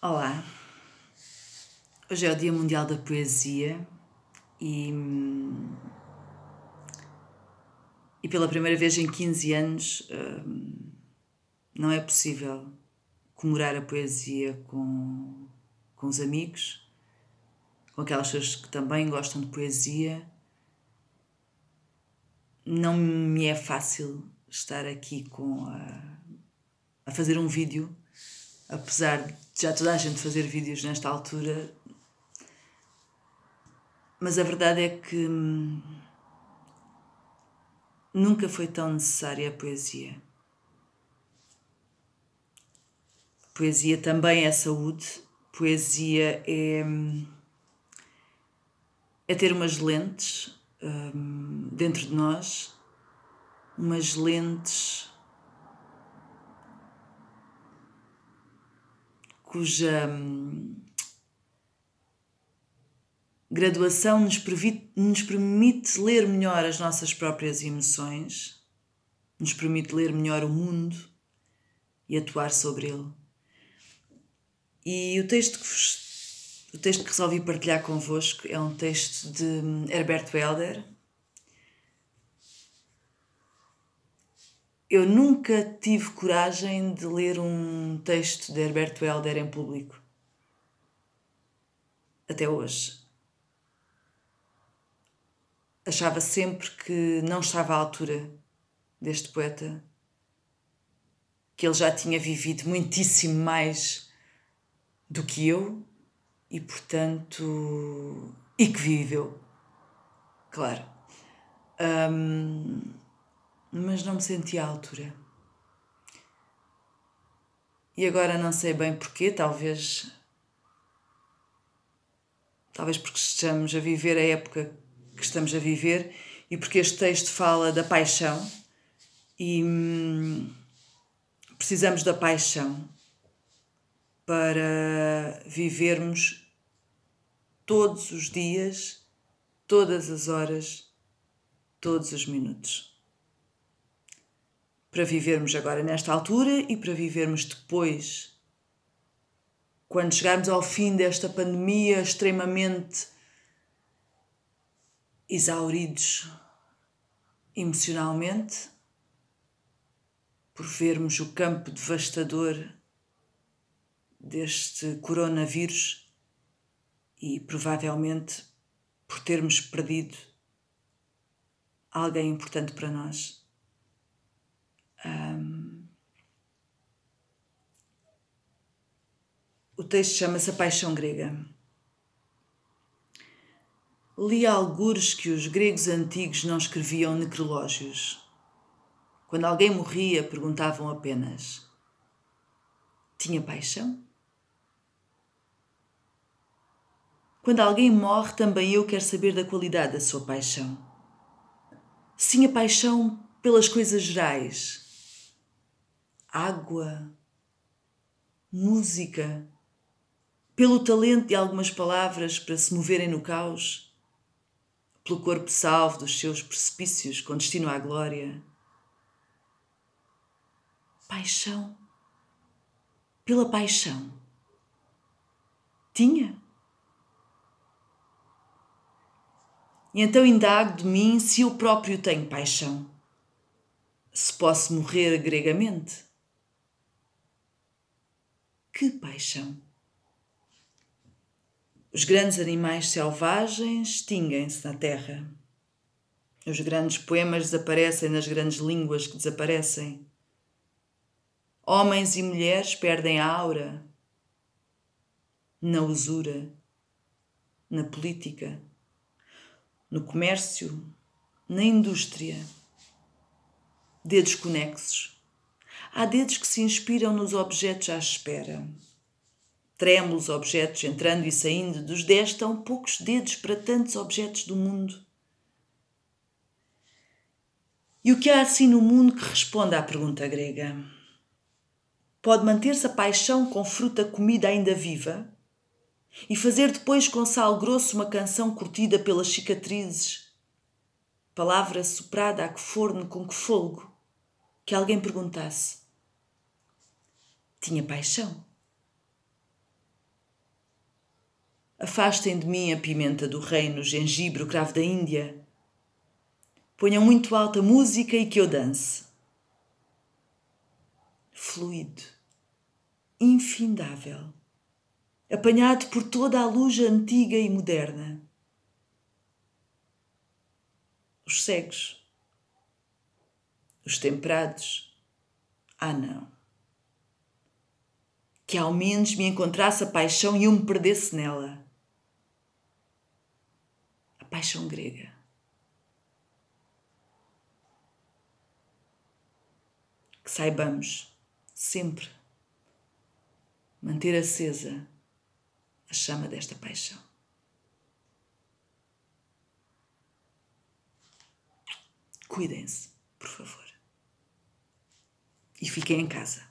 Olá, hoje é o Dia Mundial da Poesia e, e pela primeira vez em 15 anos hum, não é possível comemorar a poesia com, com os amigos, com aquelas pessoas que também gostam de poesia. Não me é fácil estar aqui com a, a fazer um vídeo apesar de já toda a gente fazer vídeos nesta altura. Mas a verdade é que hum, nunca foi tão necessária a poesia. Poesia também é saúde, poesia é, hum, é ter umas lentes hum, dentro de nós, umas lentes cuja hum, graduação nos, nos permite ler melhor as nossas próprias emoções, nos permite ler melhor o mundo e atuar sobre ele. E o texto que vos, o texto que resolvi partilhar convosco é um texto de hum, Herbert Welder, eu nunca tive coragem de ler um texto de Herberto Helder em público. Até hoje. Achava sempre que não estava à altura deste poeta, que ele já tinha vivido muitíssimo mais do que eu e, portanto. e que viveu, claro. Um, mas não me senti à altura. E agora não sei bem porquê, talvez. Talvez porque estamos a viver a época que estamos a viver e porque este texto fala da paixão e hum, precisamos da paixão para vivermos todos os dias, todas as horas, todos os minutos para vivermos agora nesta altura e para vivermos depois. Quando chegarmos ao fim desta pandemia extremamente exauridos emocionalmente, por vermos o campo devastador deste coronavírus e provavelmente por termos perdido alguém importante para nós. O texto chama-se A Paixão Grega. Li algures que os gregos antigos não escreviam necrológios. Quando alguém morria, perguntavam apenas: Tinha paixão? Quando alguém morre, também eu quero saber da qualidade da sua paixão. Sim, tinha paixão pelas coisas gerais, água, música, pelo talento de algumas palavras para se moverem no caos, pelo corpo salvo dos seus precipícios com destino à glória. Paixão, pela paixão. Tinha? E então indago de mim se eu próprio tenho paixão, se posso morrer gregamente. Que paixão! Os grandes animais selvagens extinguem-se na terra. Os grandes poemas desaparecem nas grandes línguas que desaparecem. Homens e mulheres perdem a aura na usura, na política, no comércio, na indústria. Dedos conexos. Há dedos que se inspiram nos objetos à espera. Trêmulos objetos entrando e saindo dos dez tão poucos dedos para tantos objetos do mundo. E o que há assim no mundo que responda à pergunta grega? Pode manter-se a paixão com fruta comida ainda viva? E fazer depois com sal grosso uma canção curtida pelas cicatrizes? Palavra soprada a que forno com que folgo? Que alguém perguntasse. Tinha paixão. Afastem de mim a pimenta do reino, o gengibre, o cravo da Índia. Ponham muito alta música e que eu dance. Fluido, infindável, apanhado por toda a luz antiga e moderna. Os cegos, os temperados, ah não que ao menos me encontrasse a paixão e eu me perdesse nela paixão grega. Que saibamos sempre manter acesa a chama desta paixão. Cuidem-se, por favor. E fiquem em casa.